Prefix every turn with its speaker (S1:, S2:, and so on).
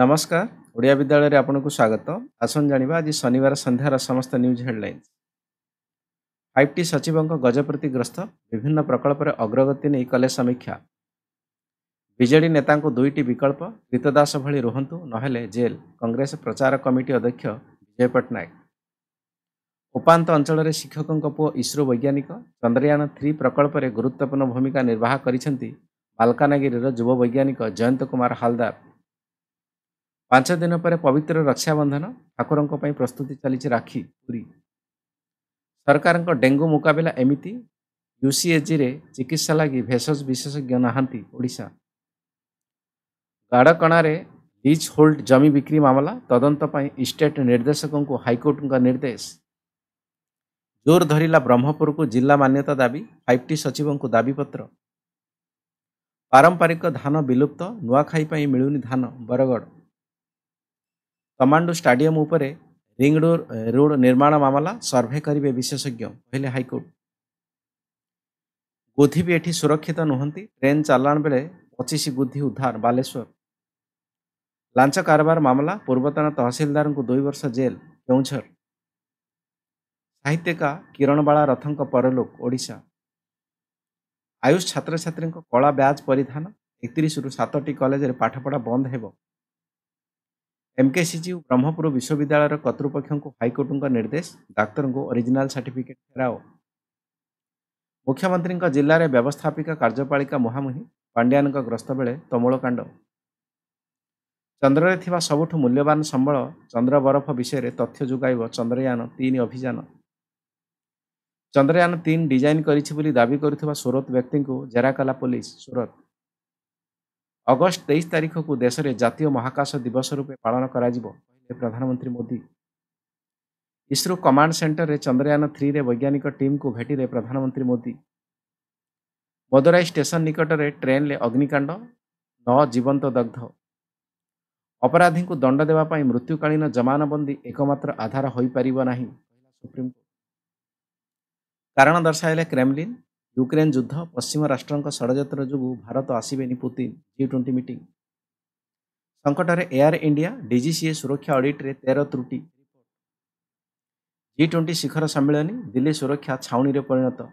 S1: ନମସ୍କାର ଓଡ଼ିଆ ବିଦ୍ୟାଳୟରେ ଆପଣଙ୍କୁ ସ୍ୱାଗତ ଆସନ୍ତୁ ଜାଣିବା ଆଜି ଶନିବାର ସନ୍ଧ୍ୟାର ସମସ୍ତ ନ୍ୟୁଜ୍ ହେଡ଼ଲାଇନ୍ସ ଫାଇଭ୍ ଟି ସଚିବଙ୍କ ଗଜପତି ଗ୍ରସ୍ତ ବିଭିନ୍ନ ପ୍ରକଳ୍ପରେ ଅଗ୍ରଗତି ନେଇ କଲେ ସମୀକ୍ଷା ବିଜେଡି ନେତାଙ୍କୁ ଦୁଇଟି ବିକଳ୍ପ କ୍ରୀତଦାସ ଭଳି ରୁହନ୍ତୁ ନହେଲେ ଜେଲ୍ କଂଗ୍ରେସ ପ୍ରଚାର କମିଟି ଅଧ୍ୟକ୍ଷ ବିଜୟ ପଟ୍ଟନାୟକ ଉପାନ୍ତ ଅଞ୍ଚଳରେ ଶିକ୍ଷକଙ୍କ ପୁଅ ଇସ୍ରୋ ବୈଜ୍ଞାନିକ ଚନ୍ଦ୍ରୟାନ ଥ୍ରୀ ପ୍ରକଳ୍ପରେ ଗୁରୁତ୍ୱପୂର୍ଣ୍ଣ ଭୂମିକା ନିର୍ବାହ କରିଛନ୍ତି ମାଲକାନଗିରିର ଯୁବ ବୈଜ୍ଞାନିକ ଜୟନ୍ତ କୁମାର ହାଲଦାର ପାଞ୍ଚ ଦିନ ପରେ ପବିତ୍ର ରକ୍ଷାବନ୍ଧନ ଠାକୁରଙ୍କ ପାଇଁ ପ୍ରସ୍ତୁତି ଚାଲିଛି ରାକ୍ଷୀ ପୁରୀ ସରକାରଙ୍କ ଡେଙ୍ଗୁ ମୁକାବିଲା ଏମିତି ୟୁସିଏଜିରେ ଚିକିତ୍ସା ଲାଗି ଭେଷଜ ବିଶେଷଜ୍ଞ ନାହାନ୍ତି ଓଡ଼ିଶା ଗାଡ଼କଣାରେ ଲିଜ୍ ହୋଲ୍ଡ ଜମି ବିକ୍ରି ମାମଲା ତଦନ୍ତ ପାଇଁ ଇଷ୍ଟେଟ୍ ନିର୍ଦ୍ଦେଶକଙ୍କୁ ହାଇକୋର୍ଟଙ୍କ ନିର୍ଦ୍ଦେଶ ଜୋର ଧରିଲା ବ୍ରହ୍ମପୁରକୁ ଜିଲ୍ଲା ମାନ୍ୟତା ଦାବି ଫାଇଭ୍ ଟି ସଚିବଙ୍କୁ ଦାବିପତ୍ର ପାରମ୍ପରିକ ଧାନ ବିଲୁପ୍ତ ନୂଆଖାଇ ପାଇଁ ମିଳୁନି ଧାନ ବରଗଡ଼ କମାଣ୍ଡୋ ଷ୍ଟାଡିୟମ୍ ଉପରେ ରିଙ୍ଗ ରୋଡ଼ ନିର୍ମାଣ ମାମଲା ସର୍ଭେ କରିବେ ବିଶେଷଜ୍ଞ କହିଲେ ହାଇକୋର୍ଟ ଗୋଧି ବି ଏଠି ସୁରକ୍ଷିତ ନୁହନ୍ତି ଟ୍ରେନ୍ ଚାଲାଣ ବେଳେ ପଚିଶ ଗୁଧି ଉଦ୍ଧାର ବାଲେଶ୍ୱର ଲାଞ୍ଚ କାରବାର ମାମଲା ପୂର୍ବତନ ତହସିଲଦାରଙ୍କୁ ଦୁଇ ବର୍ଷ ଜେଲ୍ କେଉଁଝର ସାହିତ୍ୟିକା କିରଣ ବାଳା ରଥଙ୍କ ପରଲୋକ ଓଡ଼ିଶା ଆୟୁଷ ଛାତ୍ରଛାତ୍ରୀଙ୍କ କଳା ବ୍ୟାଚ୍ ପରିଧାନ ଏକତିରିଶରୁ ସାତଟି କଲେଜରେ ପାଠପଢ଼ା ବନ୍ଦ ହେବ ଏମକେସିଜିୟୁ ବ୍ରହ୍ମପୁର ବିଶ୍ୱବିଦ୍ୟାଳୟର କର୍ତ୍ତୃପକ୍ଷଙ୍କୁ ହାଇକୋର୍ଟଙ୍କ ନିର୍ଦ୍ଦେଶ ଡାକ୍ତରଙ୍କୁ ଅରିଜିନାଲ୍ ସାର୍ଟିଫିକେଟ୍ ଫେରାଓ ମୁଖ୍ୟମନ୍ତ୍ରୀଙ୍କ ଜିଲ୍ଲାରେ ବ୍ୟବସ୍ଥାପିକା କାର୍ଯ୍ୟପାଳିକା ମୁହାଁମୁହିଁ ପାଣ୍ଡିଆନଙ୍କ ଗ୍ରସ୍ତ ବେଳେ ତମୂଳକାଣ୍ଡ ଚନ୍ଦ୍ରରେ ଥିବା ସବୁଠୁ ମୂଲ୍ୟବାନ ସମ୍ବଳ ଚନ୍ଦ୍ର ବରଫ ବିଷୟରେ ତଥ୍ୟ ଯୋଗାଇବ ଚନ୍ଦ୍ରୟାନ ତିନି ଅଭିଯାନ ଚନ୍ଦ୍ରୟାନ ତିନି ଡିଜାଇନ୍ କରିଛି ବୋଲି ଦାବି କରୁଥିବା ସୁରତ ବ୍ୟକ୍ତିଙ୍କୁ ଜେରା କଲା ପୋଲିସ ସୁରତ ଅଗଷ୍ଟ ତେଇଶ ତାରିଖକୁ ଦେଶରେ ଜାତୀୟ ମହାକାଶ ଦିବସ ରୂପେ ପାଳନ କରାଯିବ ପ୍ରଧାନମନ୍ତ୍ରୀ ମୋଦି ଇସ୍ରୋ କମାଣ୍ଡ ସେଣ୍ଟରରେ ଚନ୍ଦ୍ରୟାନ ଥ୍ରୀରେ ବୈଜ୍ଞାନିକ ଟିମ୍କୁ ଭେଟିଲେ ପ୍ରଧାନମନ୍ତ୍ରୀ ମୋଦି ମଦୁରାଇ ଷ୍ଟେସନ ନିକଟରେ ଟ୍ରେନ୍ରେ ଅଗ୍ନିକାଣ୍ଡ ନ ଜୀବନ୍ତ ଦଗ୍ଧ ଅପରାଧୀଙ୍କୁ ଦଣ୍ଡ ଦେବା ପାଇଁ ମୃତ୍ୟୁକାଳୀନ ଜମାନବନ୍ଦୀ ଏକମାତ୍ର ଆଧାର ହୋଇପାରିବ ନାହିଁ ସୁପ୍ରିମକୋର୍ଟ କାରଣ ଦର୍ଶାଇଲେ କ୍ରେମଲିନ୍ ୟୁକ୍ରେନ୍ ଯୁଦ୍ଧ ପଶ୍ଚିମ ରାଷ୍ଟ୍ରଙ୍କ ଷଡ଼ଯନ୍ତ୍ର ଯୋଗୁଁ ଭାରତ ଆସିବେନି ପୁତିନ୍ ଜି ଟ୍ୱେଣ୍ଟି ମିଟିଂ ସଙ୍କଟରେ ଏୟାର ଇଣ୍ଡିଆ ଡିଜିସିଏ ସୁରକ୍ଷା ଅଡିଟ୍ରେ ତେର ତ୍ରୁଟି ଜି ଟ୍ୱେଣ୍ଟି ଶିଖର ସମ୍ମିଳନୀ ଦିଲ୍ଲୀ ସୁରକ୍ଷା ଛାଉଣିରେ ପରିଣତ